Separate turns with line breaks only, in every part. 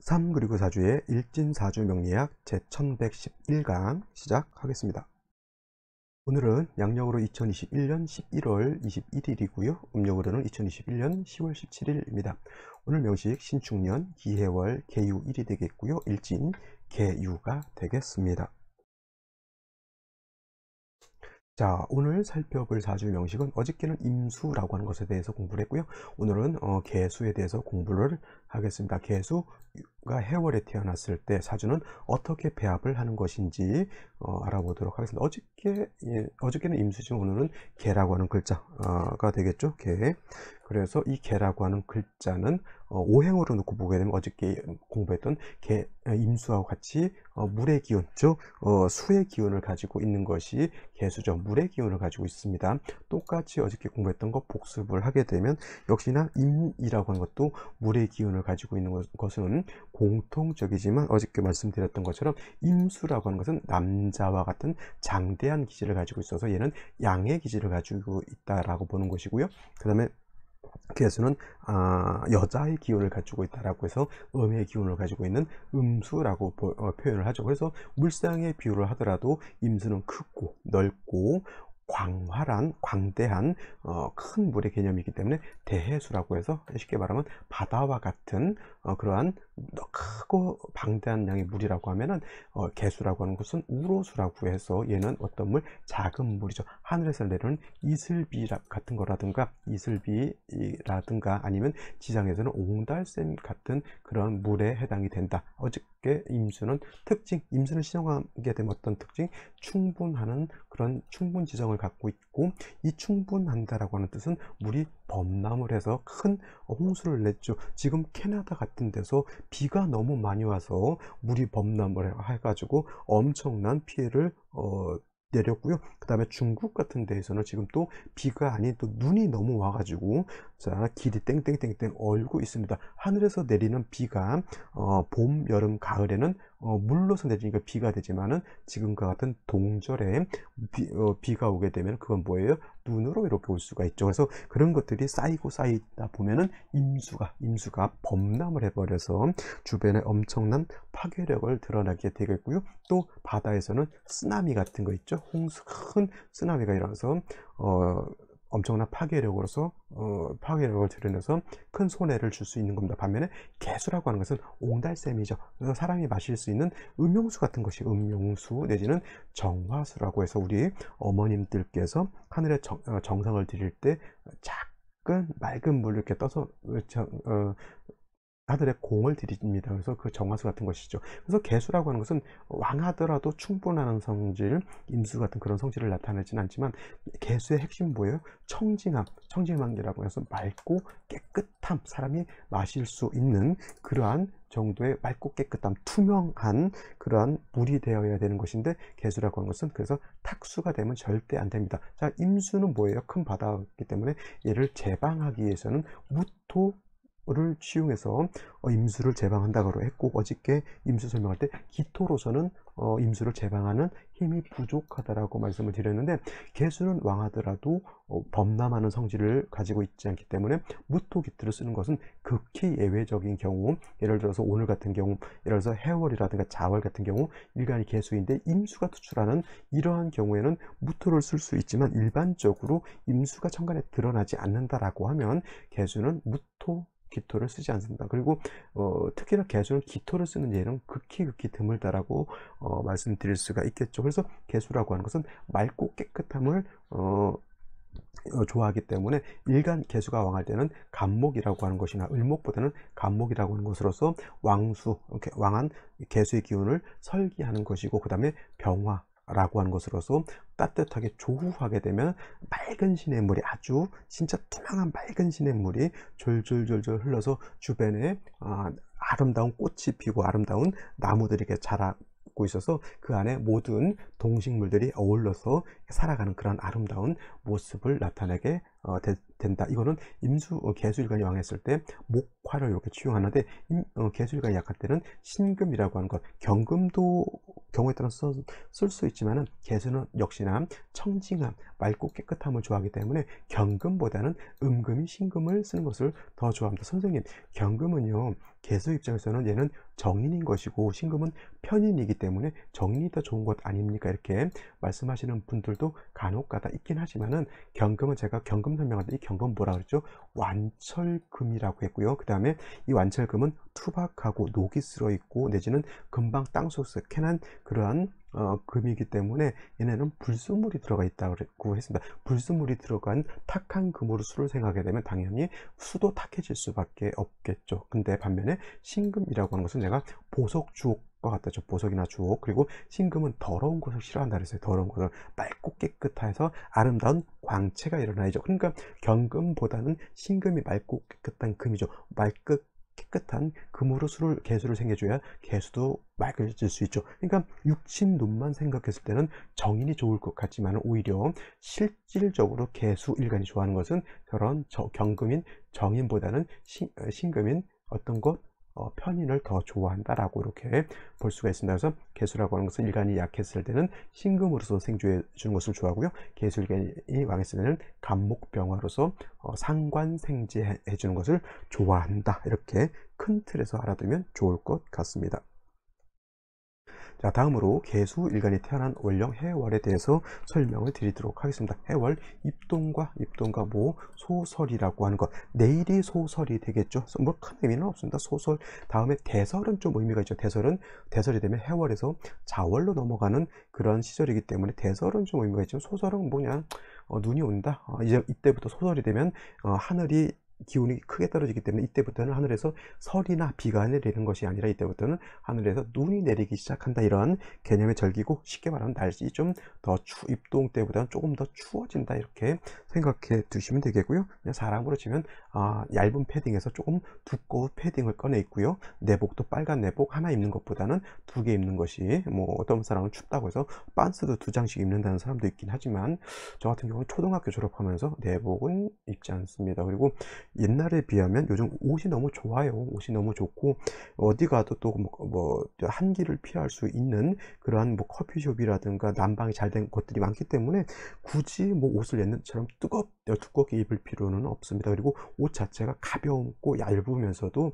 3 그리고 4주의 일진사주 명리학 제1111강 시작하겠습니다. 오늘은 양력으로 2021년 11월 21일이고요. 음력으로는 2021년 10월 17일입니다. 오늘 명식 신축년 기해월 개유일이 되겠고요. 일진 개유가 되겠습니다. 자 오늘 살펴볼 사주 명식은 어저께는 임수라고 하는 것에 대해서 공부를 했고요 오늘은 어, 개수에 대해서 공부를 하겠습니다. 개수가 해월에 태어났을 때 사주는 어떻게 배합을 하는 것인지 어, 알아보도록 하겠습니다. 어저께 예, 어저께는 임수지 오늘은 개라고 하는 글자가 되겠죠. 개. 그래서 이 개라고 하는 글자는 어, 오행으로 놓고 보게 되면 어저께 공부했던 개 어, 임수와 같이 어, 물의 기운 즉 어, 수의 기운을 가지고 있는 것이 개수죠. 물의 기운을 가지고 있습니다. 똑같이 어저께 공부했던 것 복습을 하게 되면 역시나 임이라고 하는 것도 물의 기운을 개념을 가지고 있는 것은 공통적이지만 어저께 말씀드렸던 것처럼 임수라고 하는 것은 남자와 같은 장대한 기질을 가지고 있어서 얘는 양의 기질을 가지고 있다라고 보는 것이고요. 그 다음에 개수는 아, 여자의 기운을 가지고 있다라고 해서 음의 기운을 가지고 있는 음수라고 보, 어, 표현을 하죠. 그래서 물상의 비유를 하더라도 임수는 크고 넓고 광활한, 광대한 어, 큰 물의 개념이기 때문에 대해수라고 해서 쉽게 말하면 바다와 같은 어, 그러한 크고 방대한 양의 물이라고 하면은 어, 개수라고 하는 것은 우로수라고 해서 얘는 어떤 물 작은 물이죠 하늘에서 내려오는 이슬비 같은 거라든가 이슬비라든가 아니면 지상에서는 옹달샘 같은 그런 물에 해당이 된다 어즉 밖 임수는 특징, 임수를 시정하게 되면 어떤 특징? 충분하는 그런 충분 지정을 갖고 있고 이 충분한다라고 하는 뜻은 물이 범람을 해서 큰 홍수를 냈죠. 지금 캐나다 같은 데서 비가 너무 많이 와서 물이 범람을 해가지고 엄청난 피해를 어, 내렸고요. 그 다음에 중국 같은 데에서는 지금 또 비가 아닌 또 눈이 너무 와가지고 자 길이 땡땡땡땡 얼고 있습니다. 하늘에서 내리는 비가 어, 봄, 여름, 가을에는 어, 물로서 내리니까 그러니까 비가 되지만은 지금과 같은 동절에 비, 어, 비가 오게 되면 그건 뭐예요? 눈으로 이렇게 올 수가 있죠. 그래서 그런 것들이 쌓이고 쌓이다 보면은 임수가 임수가 범람을 해버려서 주변에 엄청난 파괴력을 드러나게 되겠고요. 또 바다에서는 쓰나미 같은 거 있죠. 홍수 큰 쓰나미가 일어나서 어, 엄청난 파괴력으로서 어, 파괴력을 드러내서 큰 손해를 줄 수 있는 겁니다. 반면에 개수라고 하는 것은 옹달샘이죠. 사람이 마실 수 있는 음용수 같은 것이 음용수 내지는 정화수라고 해서 우리 어머님들께서 하늘에 정, 어, 정상을 드릴 때 작은 맑은 물을 이렇게 떠서 어, 어 아들의 공을 드립니다. 그래서 그 정화수 같은 것이죠. 그래서 개수라고 하는 것은 왕하더라도 충분한 성질, 임수 같은 그런 성질을 나타내지는 않지만 개수의 핵심 뭐예요? 청진함, 청진망기라고 해서 맑고 깨끗함, 사람이 마실 수 있는 그러한 정도의 맑고 깨끗함, 투명한 그러한 물이 되어야 되는 것인데 개수라고 하는 것은 그래서 탁수가 되면 절대 안 됩니다. 자, 임수는 뭐예요? 큰 바다이기 때문에 얘를 제방하기 위해서는 무토 를 치용해서 어, 임수를 제방한다고 했고 어저께 임수 설명할 때 기토로서는 어, 임수를 제방하는 힘이 부족하다라고 말씀을 드렸는데 개수는 왕하더라도 어, 범람하는 성질을 가지고 있지 않기 때문에 무토기토를 쓰는 것은 극히 예외적인 경우 예를 들어서 오늘 같은 경우 예를 들어서 해월이라든가 자월 같은 경우 일간이 개수인데 임수가 투출하는 이러한 경우에는 무토를 쓸 수 있지만 일반적으로 임수가 천간에 드러나지 않는다라고 하면 개수는 무토 기토를 쓰지 않습니다. 그리고 어, 특히나 개수를 기토를 쓰는 예는 극히 극히 드물다라고 어, 말씀드릴 수가 있겠죠. 그래서 개수라고 하는 것은 맑고 깨끗함을 어, 어 좋아하기 때문에 일간 개수가 왕할 때는 간목이라고 하는 것이나 을목보다는 간목이라고 하는 것으로서 왕수 왕한 개수의 기운을 설기하는 것이고 그 다음에 병화 라고 하는 것으로서 따뜻하게 조후하게 되면 맑은 시냇물이 아주 진짜 투명한 맑은 시냇물이 졸졸졸졸 흘러서 주변에 아, 아름다운 꽃이 피고 아름다운 나무들이 이렇게 자라 있어서 그 안에 모든 동식물들이 어울러서 살아가는 그런 아름다운 모습을 나타내게 어, 되, 된다. 이거는 임수 어, 개수일간이 왕했을 때 목화를 이렇게 취용하는데 임, 어, 개수일간이 약할 때는 신금이라고 하는 것 경금도 경우에 따라 서쓸 수 있지만 개수는 역시나 청진함 맑고 깨끗함을 좋아하기 때문에 경금보다는 음금이 신금을 쓰는 것을 더 좋아합니다. 선생님 경금은요 개수 입장에서는 얘는 정인인 것이고 신금은 편인이기 때문에 정인이 더 좋은 것 아닙니까 이렇게 말씀하시는 분들도 간혹 가다 있긴 하지만은 경금은 제가 경금 경금 설명할 때이 경금 뭐라 그랬죠? 완철금이라고 했고요. 그 다음에 이 완철금은 투박하고 녹이 쓸어 있고 내지는 금방 땅속에서 캐난 그러한 어, 금이기 때문에 얘네는 불순물이 들어가 있다고 했습니다. 불순물이 들어간 탁한 금으로 수를 생각하게 되면 당연히 수도 탁해질 수밖에 없겠죠. 근데 반면에 신금이라고 하는 것은 내가 보석 주옥 과 같다. 저 보석이나 주옥 그리고 신금은 더러운 것을 싫어한다 그랬어요. 더러운 것을 맑고 깨끗해서 아름다운 광채가 일어나야죠. 그러니까 경금보다는 신금이 맑고 깨끗한 금이죠. 맑고 깨끗한 금으로 수를 개수를 생겨줘야 개수도 맑아질 수 있죠. 그러니까 육신 눈만 생각했을 때는 정인이 좋을 것 같지만 오히려 실질적으로 개수 일간이 좋아하는 것은 저런 경금인 정인보다는 신, 어, 금인 어떤 것 어, 편인을 더 좋아한다라고 이렇게 볼 수가 있습니다. 그래서 개수라고 하는 것은 일간이 약했을 때는 신금으로서 생주해 주는 것을 좋아하고요. 개술일간이 왕했을 때는 간목병화로서 어, 상관생지해 주는 것을 좋아한다. 이렇게 큰 틀에서 알아두면 좋을 것 같습니다. 자 다음으로 개수 일간이 태어난 월령 해월에 대해서 설명을 드리도록 하겠습니다. 해월 입동과 입동과 모 소설이라고 하는 것 내일이 소설이 되겠죠. 뭐 큰 의미는 없습니다. 소설 다음에 대설은 좀 의미가 있죠. 대설은 대설이 되면 해월에서 자월로 넘어가는 그런 시절이기 때문에 대설은 좀 의미가 있지만 소설은 뭐냐 어, 눈이 온다 어, 이제 이때부터 소설이 되면 어, 하늘이 기온이 크게 떨어지기 때문에 이때부터는 하늘에서 설이나 비가 내리는 것이 아니라 이때부터는 하늘에서 눈이 내리기 시작한다 이런 개념의 절기고 쉽게 말하면 날씨 좀 더추 입동 때보다는 조금 더 추워진다 이렇게 생각해 두시면 되겠고요 그냥 사람으로 치면 아, 얇은 패딩에서 조금 두꺼운 패딩을 꺼내 있고요 내복도 빨간 내복 하나 입는 것보다는 두 개 입는 것이 뭐 어떤 사람은 춥다고 해서 반스도 두 장씩 입는다는 사람도 있긴 하지만 저 같은 경우는 초등학교 졸업하면서 내복은 입지 않습니다 그리고 옛날에 비하면 요즘 옷이 너무 좋아요. 옷이 너무 좋고 어디 가도 또뭐 뭐 한기를 피할 수 있는 그러한 뭐 커피숍이라든가 난방이 잘 된 것들이 많기 때문에 굳이 뭐 옷을 옛날처럼 뜨겁 어, 두껍게 입을 필요는 없습니다. 그리고 옷 자체가 가벼움고 얇으면서도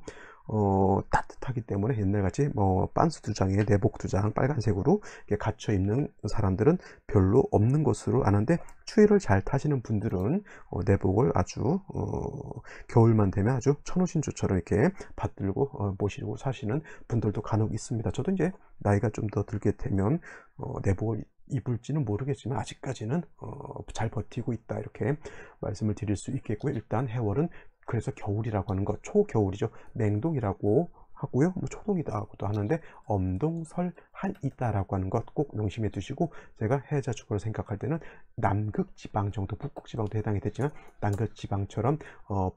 어, 따뜻하기 때문에 옛날같이 뭐 빤스 두 장에 내복 두 장 빨간색으로 갇혀 입는 사람들은 별로 없는 것으로 아는데 추위를 잘 타시는 분들은 어, 내복을 아주 어, 겨울만 되면 아주 천호신조처럼 이렇게 받들고 어, 모시고 사시는 분들도 간혹 있습니다. 저도 이제 나이가 좀 더 들게 되면 어, 내복을 입을지는 모르겠지만 아직까지는 어, 잘 버티고 있다 이렇게 말씀을 드릴 수있겠고 일단 해월은 그래서 겨울이라고 하는 거 초겨울이죠. 맹동이라고 하고요. 뭐 초동이다 하고도 하는데 엄동설 한있다라고 하는 것 꼭 명심해 두시고 제가 해자 주거를 생각할 때는 남극 지방 정도 북극 지방도 해당이 되지만 남극 지방처럼 어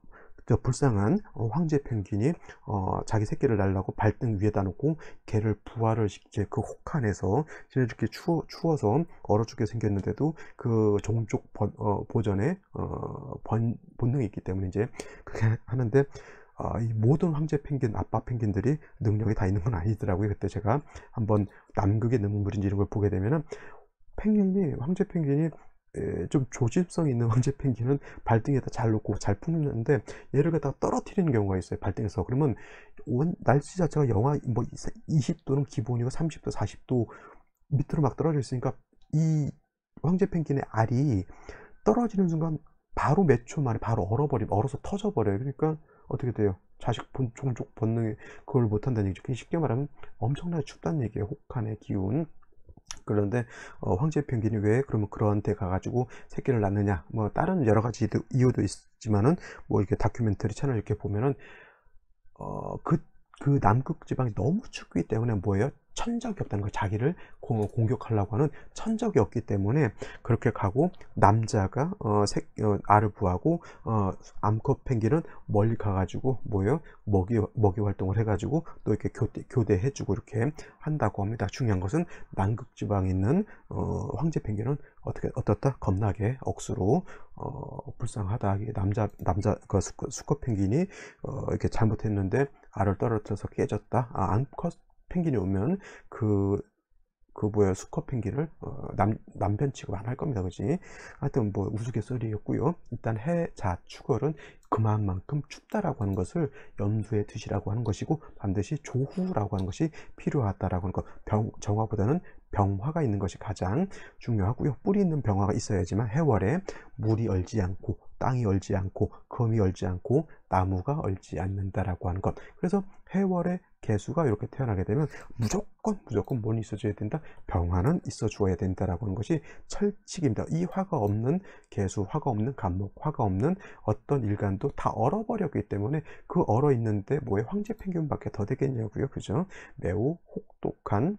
저 불쌍한 어, 황제 펭귄이 어, 자기 새끼를 날라고 발등 위에다 놓고 개를 부활을 이제 그 혹한에서 지나죽게 추워, 추워서 얼어 죽게 생겼는데도 그 종족 번, 어, 보전의 어, 번, 본능이 있기 때문에 이제 그게 하는데 어, 이 모든 황제 펭귄, 아빠 펭귄들이 능력이 다 있는 건 아니더라고요. 그때 제가 한번 남극의 눈물인지 이런 걸 보게 되면은 펭귄이 황제 펭귄이 예, 좀 조집성 있는 황제 펭귄은 발등에다 잘 놓고 잘 품는데 얘를 갖다 떨어뜨리는 경우가 있어요 발등에서 그러면 원, 날씨 자체가 영하 뭐 20도는 기본이고 30도 40도 밑으로 막 떨어져 있으니까 이 황제 펭귄의 알이 떨어지는 순간 바로 몇 초 만에 바로 얼어버리 면 얼어서 터져버려요 그러니까 어떻게 돼요 자식 본, 종족 본능에 그걸 못한다는 얘기죠 쉽게 말하면 엄청나게 춥다는 얘기예요 혹한의 기운 그런데 어, 황제 펭귄이 왜 그러면 그런 데 가가지고 새끼를 낳느냐 뭐 다른 여러 가지 이유도 있지만은 뭐 이렇게 다큐멘터리 채널 이렇게 보면은 어그그 그 남극 지방이 너무 춥기 때문에 뭐예요 천적이 없다는 거 자기를 고, 공격하려고 하는 천적이 없기 때문에 그렇게 가고 남자가 어, 색, 어, 알을 부하고 어, 암컷 펭귄은 멀리 가가지고 뭐예요 먹이 먹이 활동을 해가지고 또 이렇게 교대, 교대해주고 이렇게 한다고 합니다. 중요한 것은 남극 지방에 있는 어, 황제 펭귄은 어떻게 어떻다 겁나게 억수로 어, 불쌍하다 남자 남자 그 수컷, 수컷 펭귄이 어, 이렇게 잘못했는데 알을 떨어뜨려서 깨졌다 아, 암컷 펭귄이 오면 그, 그 뭐야, 수컷 펭귄을, 어, 남, 남편 취급 안 할 겁니다. 그지? 하여튼 뭐 우스갯소리였고요. 일단 해자 축월은 그만큼 춥다라고 하는 것을 염두에 두시라고 하는 것이고, 반드시 조후라고 하는 것이 필요하다라고 하는 것. 병, 정화보다는 병화가 있는 것이 가장 중요하고요. 뿌리 있는 병화가 있어야지만 해월에 물이 얼지 않고 땅이 얼지 않고 금이 얼지 않고 나무가 얼지 않는다라고 하는 것 그래서 해월의 개수가 이렇게 태어나게 되면 무조건 무조건 뭔이 있어줘야 된다 병화는 있어 주어야 된다라고 하는 것이 철칙입니다 이 화가 없는 개수 화가 없는 간목 화가 없는 어떤 일간도 다 얼어버렸기 때문에 그 얼어 있는데 뭐에 황제 펭귄밖에 더 되겠냐고요 그죠 매우 혹독한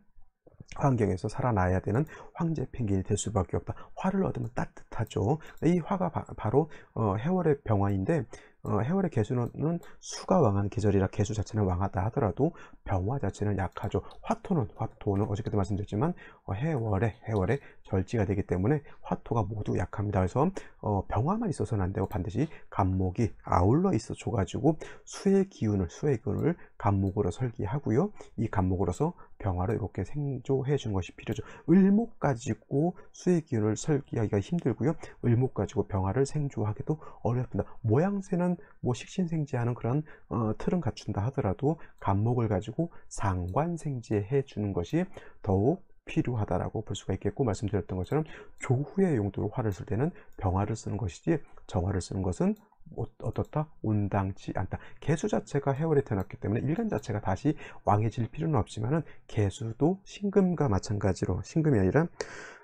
환경에서 살아나야 되는 황제 펭귄이 될 수밖에 없다. 화를 얻으면 따뜻하죠. 이 화가 바, 로 어, 해월의 병화인데 어, 해월의 개수는 수가 왕한 계절이라 개수 자체는 왕하다 하더라도 병화 자체는 약하죠. 화토는 화토는 어저께도 말씀드렸지만 어, 해월의 해월의 절지가 되기 때문에 화토가 모두 약합니다. 그래서 어, 병화만 있어서는 안 되고 반드시 간목이 아울러 있어줘 가지고 수의 기운을 수의 기운을 간목으로 설계하고요. 이 간목으로서 병화로 이렇게 생조해 준 것이 필요죠. 을목 가지고 수의 기운을 설기하기가 힘들고요. 을목 가지고 병화를 생조하기도 어렵습니다. 모양새는 뭐 식신생지하는 그런 어, 틀은 갖춘다 하더라도 간목을 가지고 상관생지해 주는 것이 더욱 필요하다라고 볼 수가 있겠고 말씀드렸던 것처럼 조후의 용도로 화를 쓸 때는 병화를 쓰는 것이지 정화를 쓰는 것은 어, 어떻다? 온당치 않다. 개수 자체가 해월이 태어났기 때문에 일간 자체가 다시 왕해질 필요는 없지만은 개수도 신금과 마찬가지로 신금이 아니라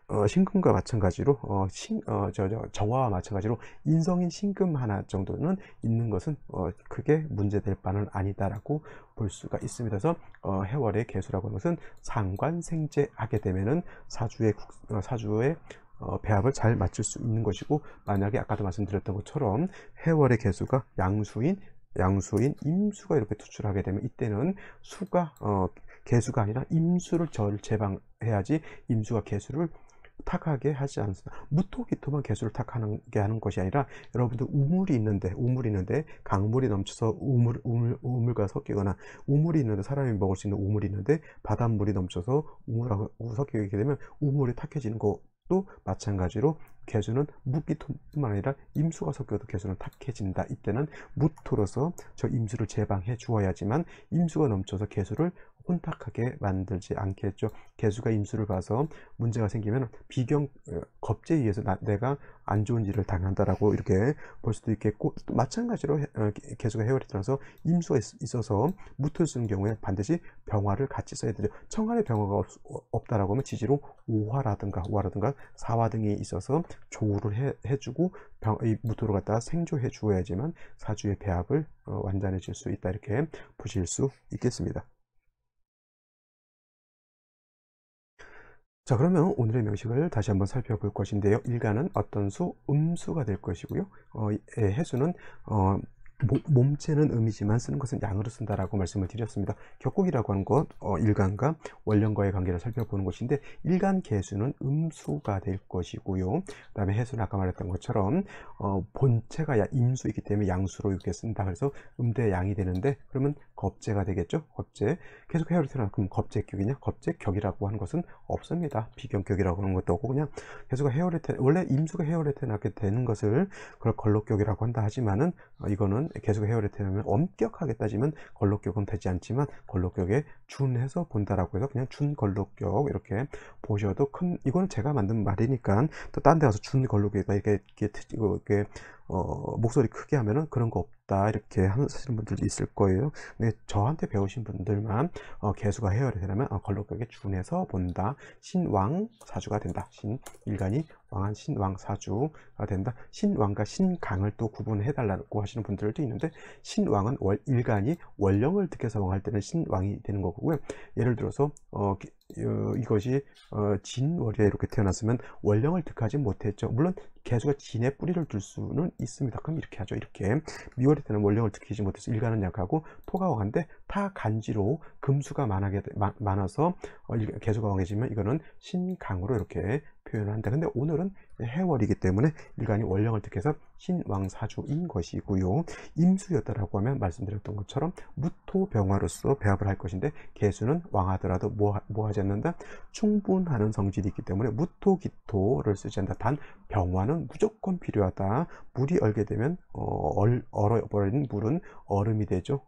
어, 신금과 마찬가지로 어, 신, 어, 저, 저, 정화와 마찬가지로 인성인 신금 하나 정도는 있는 것은 어, 크게 문제될 바는 아니다라고 볼 수가 있습니다. 그래서 어, 해월의 개수라고 하는 것은 상관생제하게 되면은 사주의 어, 사주의 어, 배합을 잘 맞출 수 있는 것이고 만약에 아까도 말씀드렸던 것처럼 해월의 개수가 양수인 양수인 임수가 이렇게 투출하게 되면 이때는 수가 어, 개수가 아니라 임수를 절 제방해야지 임수가 개수를 탁하게 하지 않습니다. 무토기토만 개수를 탁하는 게 하는 것이 아니라 여러분들 우물이 있는데 우물이 있는데 강물이 넘쳐서 우물 우물 우물과 섞이거나 우물이 있는데 사람이 먹을 수 있는 우물이 있는데 바닷물이 넘쳐서 우물하고 섞이게 되면 우물이 탁해지는 거또 마찬가지로 개수는 묻기뿐만 아니라 임수가 섞여도 개수는 탁해진다. 이때는 무토로서 저 임수를 제방해 주어야지만 임수가 넘쳐서 개수를 혼탁하게 만들지 않겠죠. 개수가 임수를 봐서 문제가 생기면 비경 어, 겁제에 의해서 나, 내가 안 좋은 일을 당한다라고 이렇게 볼 수도 있겠고 또 마찬가지로 어, 개수가 해월이 들어서 임수가 있, 어서 무토를 쓰는 경우에 반드시 병화를 같이 써야 되죠. 청간에 병화가 없, 다라고 하면 지지로 오화라든가 오화라든가 사화 등이 있어서 조우를 해, 주고 병, 이 무토를 갖다가 생조해 주어야지만 사주의 배합을 어, 완전해질 수 있다 이렇게 보실 수 있겠습니다. 자 그러면 오늘의 명식을 다시 한번 살펴볼 것인데요 일가는 어떤 수? 음수가 될 것이고요 어, 해수는 어, 몸체는 음이지만 쓰는 것은 양으로 쓴다라고 말씀을 드렸습니다. 격국이라고 하는 것, 어, 일간과 원령과의 관계를 살펴보는 것인데 일간 개수는 음수가 될 것이고요. 그 다음에 해수는 아까 말했던 것처럼 어, 본체가 임수이기 때문에 양수로 이렇게 쓴다. 그래서 음대 양이 되는데 그러면 겁재가 되겠죠. 겁재. 계속 헤어리트어나 그럼 겁재격이냐? 겁재격이라고 하는 것은 없습니다. 비경격이라고 하는 것도 없고 그냥 계속 헤어리 트 원래 임수가 헤어리 트어나게 되는 것을 그걸 걸로격이라고 한다 하지만은 어, 이거는 태어면 음, 계속 해열에 태어면 엄격하게 따지면 걸록격은 되지 않지만 걸록격에 준해서 본다라고 해서 그냥 준걸록격 이렇게 보셔도 큰 이거는 제가 만든 말이니까 또 딴 데 가서 준걸록격이다 이렇게 이렇게, 이렇게 어, 목소리 크게 하면은 그런 거 없다 이렇게 하시는 분들도 있을 거예요 근데 저한테 배우신 분들만 어, 개수가 해열이 되려면 어, 걸로격에 준해서 본다 신왕사주가 된다 신일간이 왕한 신왕사주가 된다 신왕과 신강을 또 구분해 달라고 하시는 분들도 있는데 신왕은 월, 일간이 원령을 득해서 왕할 때는 신왕이 되는 거고요 예를 들어서 어, 어, 이것이 어, 진월에 이렇게 태어났으면 월령을 득하지 못했죠. 물론 개수가 진의 뿌리를 둘 수는 있습니다. 그럼 이렇게 하죠. 이렇게 미월에 태어난 월령을 득하지 못해서 일간은 약하고 토가 왕한데 타 간지로 금수가 많아게, 많아서 어, 개수가 왕해지면 이거는 신강으로 이렇게 표현을 한다. 근데 오늘은 해월이기 때문에 일간이 월령을 택해서 신왕사주인 것이고요. 임수였다라고 하면 말씀드렸던 것처럼 무토병화로서 배합을 할 것인데 개수는 왕하더라도 뭐, 뭐, 하지 않는다? 충분하는 성질이 있기 때문에 무토기토를 쓰지 않는다. 단 병화는 무조건 필요하다. 물이 얼게 되면 어, 얼, 얼어버린 물은 얼음이 되죠.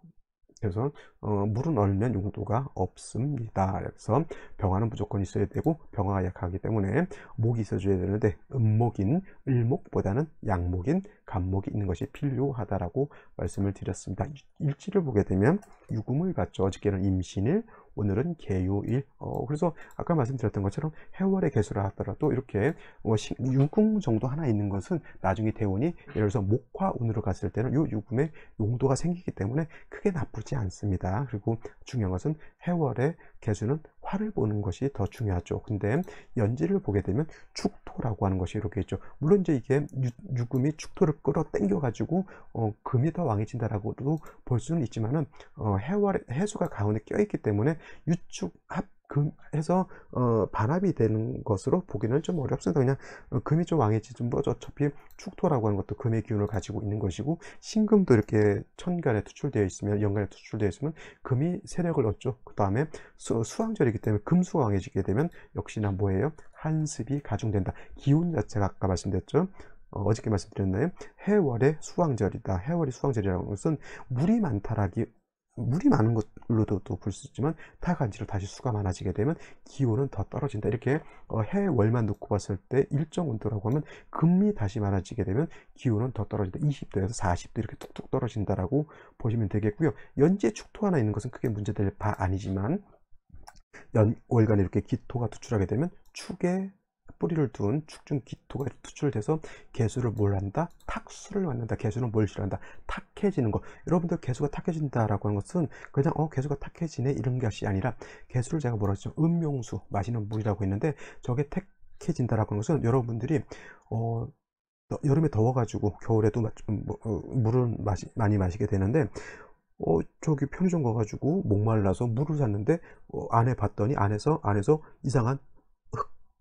그래서 어, 물은 얼면 용도가 없습니다. 그래서 병화는 무조건 있어야 되고 병화가 약하기 때문에 목이 있어줘야 되는데 음목인 을목보다는 양목인 감목이 있는 것이 필요하다라고 말씀을 드렸습니다. 일지를 보게 되면 유금을 갖죠. 어저께는 임신일, 오늘은 개요일. 어, 그래서 아까 말씀드렸던 것처럼 해월의 개수를 하더라도 이렇게 어, 뭐 유금 정도 하나 있는 것은 나중에 대원이 예를 들어서 목화운으로 갔을 때는 이 유금의 용도가 생기기 때문에 크게 나쁘지 않습니다. 그리고 중요한 것은 해월의 개수는 화를 보는 것이 더 중요하죠. 근데 연지를 보게 되면 축토라고 하는 것이 이렇게 있죠. 물론 이제 이게 유, 금이 축토를 끌어당겨 가지고 어, 금이 더 왕해진다라고도 볼 수는 있지만은 어, 해월 해수가 가운데 껴 있기 때문에 유축 합금 그, 해서 어, 반합이 되는 것으로 보기는 좀 어렵습니다. 그냥 어, 금이 좀왕해지좀뭐 어차피 축토라고 하는 것도 금의 기운을 가지고 있는 것이고 신금도 이렇게 천간에 투출되어 있으면 연간에 투출되어 있으면 금이 세력을 얻죠. 그 다음에 수왕절이기 때문에 금수가 왕해지게 되면 역시나 뭐예요? 한습이 가중된다. 기운 자체가 아까 말씀드렸죠. 어, 어저께 말씀드렸나요? 해월의 수왕절이다. 해월이 수왕절이라는 것은 물이 많다라기 물이 많은 것로도 으볼수 있지만 타간지로 다시 수가 많아지게 되면 기온은 더 떨어진다. 이렇게 어, 해월만 놓고 봤을 때 일정 온도라고 하면 금이 다시 많아지게 되면 기온은 더 떨어진다. 20도에서 40도 이렇게 툭툭 떨어진다라고 보시면 되겠고요. 연재 축토 하나 있는 것은 크게 문제될 바 아니지만 연, 월간 이렇게 기토가 투출하게 되면 축의 뿌리를 둔 축중 기토가 투출돼서 개수를 몰란다 탁수를 만난다. 개수는 뭘 싫어한다? 탁해지는 것 여러분들 개수가 탁해진다라고 하는 것은 그냥 어 개수가 탁해지네 이런 것이 아니라 개수를 제가 뭐라 했죠? 음용수 마시는 물이라고 했는데 저게 탁해진다라고 하는 것은 여러분들이 어 여름에 더워가지고 겨울에도 음, 뭐, 어, 물을 마시, 많이 마시게 되는데 어 저기 편의점 가가지고 목말라서 물을 샀는데 어, 안에 봤더니 안에서 안에서 이상한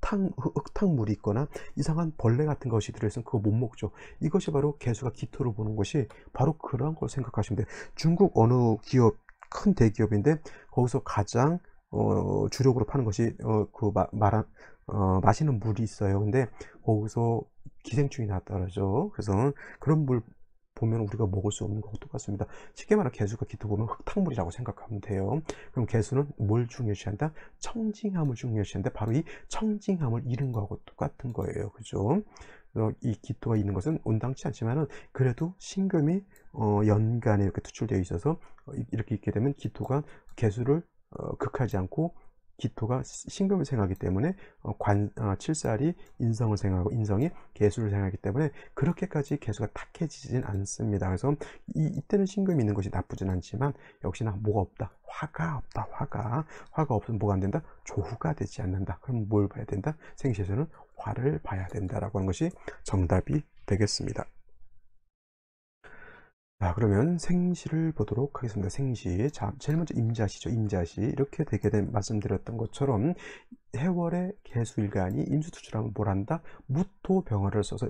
흙탕, 흙탕물이 있거나 이상한 벌레 같은 것이 들어있으면 그거 못 먹죠. 이것이 바로 개수가 기토를 보는 것이 바로 그러한걸 생각하시면 돼요. 중국 어느 기업, 큰 대기업인데 거기서 가장 어, 주력으로 파는 것이 어, 그 마, 말한 어, 마시는 물이 있어요. 근데 거기서 기생충이 나타나죠. 그래서 그런 물 보면 우리가 먹을 수 없는 것과 똑같습니다. 쉽게 말하면 개수가 기토 보면 흙탕물이라고 생각하면 돼요. 그럼 개수는 뭘 중요시한다? 청징함을 중요시한다. 바로 이 청징함을 잃은 것하고 똑같은 거예요. 그죠? 이 기토가 있는 것은 온당치 않지만은 그래도 신금이 어 연간에 이렇게 투출되어 있어서 어, 이렇게 있게 되면 기토가 개수를 어 극하지 않고 기토가 신금을 생각하기 때문에 어, 관 어, 칠살이 인성을 생각하고 인성이 개수를 생각하기 때문에 그렇게까지 개수가 탁해지진 않습니다. 그래서 이, 때는 신금이 있는 것이 나쁘진 않지만 역시나 뭐가 없다. 화가 없다. 화가 화가 없으면 뭐가 안 된다. 조후가 되지 않는다. 그럼 뭘 봐야 된다? 생시에서는 화를 봐야 된다라고 하는 것이 정답이 되겠습니다. 자 그러면 생시를 보도록 하겠습니다 생시 자 제일 먼저 임자시죠 임자시 이렇게 되게 된 말씀드렸던 것처럼 해월의 개수일간이 임수투출하면 뭘 한다 무토병화를 써서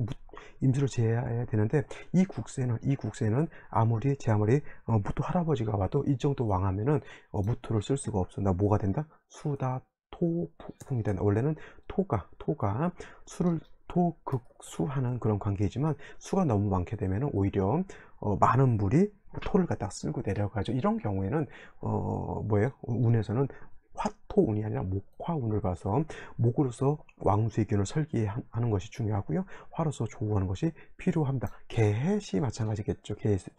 임수를 제해야 되는데 이 국세는 이 국세는 아무리 제 아무리 어, 무토 할아버지가 와도 이 정도 왕하면은 어, 무토를 쓸 수가 없어 나 뭐가 된다 수다 토풍이 된다 원래는 토가 토가 수를 토극수하는 그런 관계이지만 수가 너무 많게 되면 오히려 어, 많은 물이 토를 갖다 쓸고 내려가죠. 이런 경우에는 어, 뭐예요? 운에서는 화토운이 아니라 목화운을 봐서 목으로서 왕수의 균을 설계하는 것이 중요하고요. 화로서 조우하는 것이 필요합니다. 개해시 마찬가지겠죠. 개해시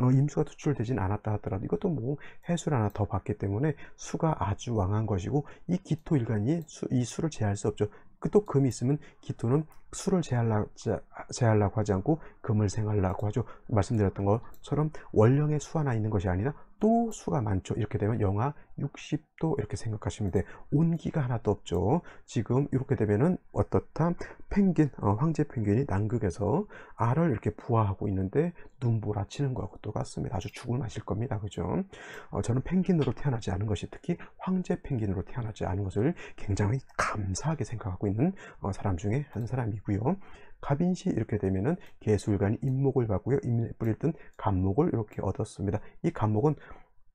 어, 임수가 투출되진 않았다 하더라도 이것도 뭐 해수를 하나 더봤기 때문에 수가 아주 왕한 것이고 이 기토일간이 수, 이 수를 제할 수 없죠. 그 또 금이 있으면 기토는 술을 제하려, 고 하지 않고 금을 생하려고 하죠. 말씀드렸던 것처럼 원령의 수 하나 있는 것이 아니라 또 수가 많죠. 이렇게 되면 영하 60도 이렇게 생각하시면 돼. 온기가 하나도 없죠. 지금 이렇게 되면은 어떻다? 펭귄, 어, 황제 펭귄이남극에서 알을 이렇게 부화하고 있는데 눈보라 치는 거하고 똑같습니다. 아주 죽을 맛일 겁니다. 그죠? 어, 저는 펭귄으로 태어나지 않은 것이 특히 황제 펭귄으로 태어나지 않은 것을 굉장히 감사하게 생각하고 있는 어, 사람 중에 한 사람이고요. 갑인시 이렇게 되면은 개술간이 임목을 받고요. 임에 뿌릴 땐 간목을 이렇게 얻었습니다. 이 간목은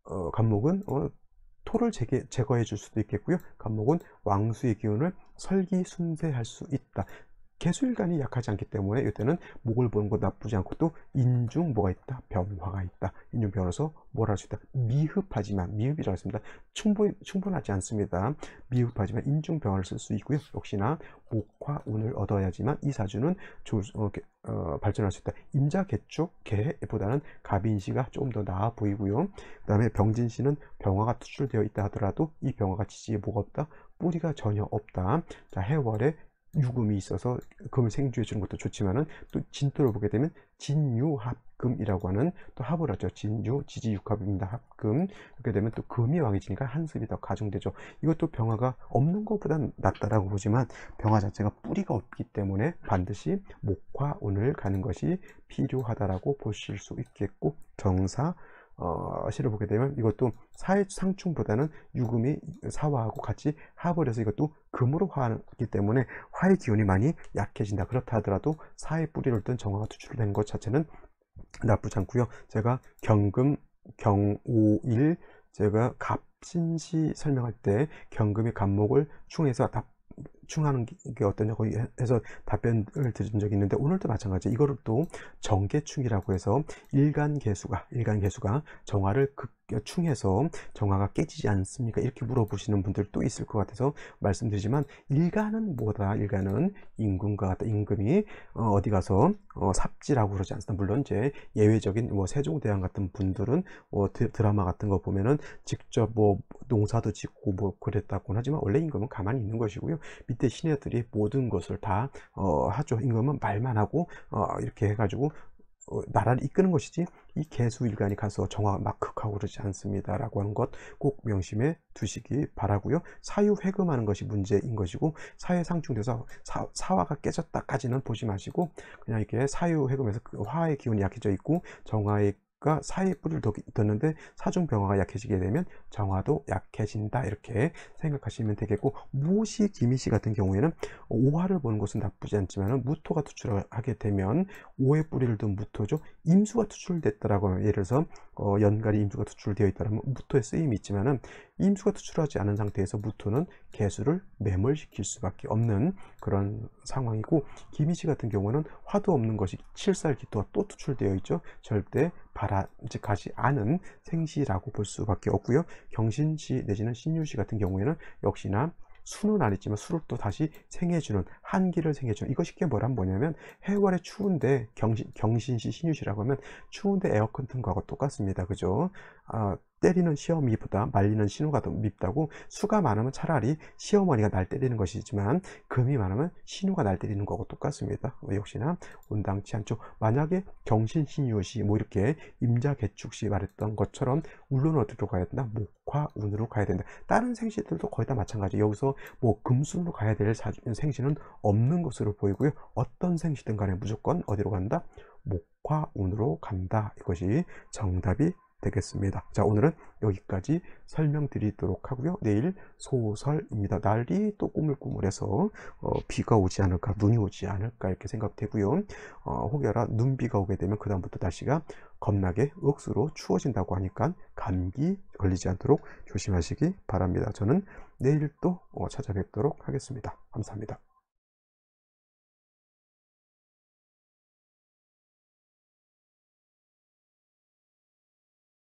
어, 간목은 어, 토를 제게, 제거해 줄 수도 있겠고요. 간목은 왕수의 기운을 설기순세할 수 있다. 개수일간이 약하지 않기 때문에 이때는 목을 보는 것 나쁘지 않고 또 인중 뭐가 있다 변화가 있다 인중 변화서 뭘 할 수 있다 미흡하지만 미흡이라고 했습니다 충분, 충분하지 않습니다 미흡하지만 인중 변화를 쓸 수 있고요 역시나 목화 운을 얻어야지만 이 사주는 조, 어, 어, 발전할 수 있다 임자 개축 개보다는 갑인시가 조금 더 나아 보이고요 그 다음에 병진시는 병화가 투출되어 있다 하더라도 이 병화가 지지에 뭐가 없다 뿌리가 전혀 없다. 자, 해월에 유금이 있어서 금을 생주해 주는 것도 좋지만은 또 진토를 보게 되면 진유합금이라고 하는 또 합을 하죠. 진유, 지지육합입니다. 합금. 이렇게 되면 또 금이 왕이지니까 한습이 더 가중되죠. 이것도 병화가 없는 것보다 낫다라고 보지만 병화 자체가 뿌리가 없기 때문에 반드시 목화 운을 가는 것이 필요하다라고 보실 수 있겠고 정사 어, 시를 보게 되면 이것도 사회상충보다는 유금이 사화하고 같이 합을 해서 이것도 금으로 화하기 때문에 화의 기운이 많이 약해진다. 그렇다 하더라도 사의 뿌리를 든 정화가 투출된 것 자체는 나쁘지 않고요. 제가 경금, 경오일, 제가 갑신시 설명할 때 경금이 갑목을 충해서 충하는 게 어떠냐고 해서 답변을 드린 적이 있는데 오늘도 마찬가지 이거를 또 정계충이라고 해서 일간 개수가 일간 개수가 정화를 극 충해서 정화가 깨지지 않습니까? 이렇게 물어보시는 분들도 있을 것 같아서 말씀드리지만 일가는 뭐다? 일가는 임금과 같다. 임금이 어, 어디 가서 어, 삽질하고 그러지 않습니다. 물론 이제 예외적인 뭐 세종대왕 같은 분들은 뭐 드라마 같은 거 보면은 직접 뭐 농사도 짓고 뭐그랬다곤 하지만 원래 임금은 가만히 있는 것이고요. 밑에 신하들이 모든 것을 다 어 하죠. 임금은 말만 하고 어 이렇게 해가지고 어, 나라를 이끄는 것이지 이 개수일간이 가서 정화 막 극하고 그러지 않습니다 라고 하는 것 꼭 명심해 두시기 바라고요 사유회금하는 것이 문제인 것이고 사회상충돼서 사, 화가 깨졌다까지는 보지 마시고 그냥 이렇게 사유회금에서 그 화의 기운이 약해져 있고 정화의 그러니까 사의 뿌리를 뒀는데 사중병화가 약해지게 되면 정화도 약해진다 이렇게 생각하시면 되겠고 무시, 기미시 같은 경우에는 오화를 보는 것은 나쁘지 않지만 무토가 투출하게 되면 오의 뿌리를 둔 무토죠 임수가 투출됐다라고 하면 예를 들어서 어, 연간이 임수가 투출되어 있다면 무토의 쓰임이 있지만은 임수가 투출하지 않은 상태에서 무토는 개수를 매몰시킬 수밖에 없는 그런 상황이고 김희씨 같은 경우는 화도 없는 것이 칠살 기토가 또 투출되어 있죠 절대 바람직하지 않은 생시라고 볼 수밖에 없고요 경신시 내지는 신유시 같은 경우에는 역시나 수는 아니지만 수를 또 다시 생해주는 한기를 생해주는 이것이게 뭐란 뭐냐면 해월에 추운데 경신, 경신시 신유시라고 하면 추운데 에어컨 튼 거하고 똑같습니다. 그죠? 아, 때리는 시험이보다 말리는 신우가 더 밉다고 수가 많으면 차라리 시어머니가 날 때리는 것이지만 금이 많으면 신우가 날 때리는 거하고 똑같습니다. 어, 역시나 운당치 않죠. 만약에 경신신유시 뭐 이렇게 임자개축시 말했던 것처럼 울론 어디로 가야 된다? 목화운으로 가야 된다. 다른 생시들도 거의 다 마찬가지. 여기서 뭐 금순으로 가야 될 생시는 없는 것으로 보이고요. 어떤 생시든 간에 무조건 어디로 간다? 목화운으로 간다. 이것이 정답이 되겠습니다. 자, 오늘은 여기까지 설명드리도록 하고요. 내일 소설입니다. 날이 또 꾸물꾸물해서 어, 비가 오지 않을까, 눈이 오지 않을까 이렇게 생각되고요. 어, 혹여라 눈비가 오게 되면 그 다음부터 날씨가 겁나게 억수로 추워진다고 하니까 감기 걸리지 않도록 조심하시기 바랍니다. 저는 내일 또 어, 찾아뵙도록 하겠습니다. 감사합니다.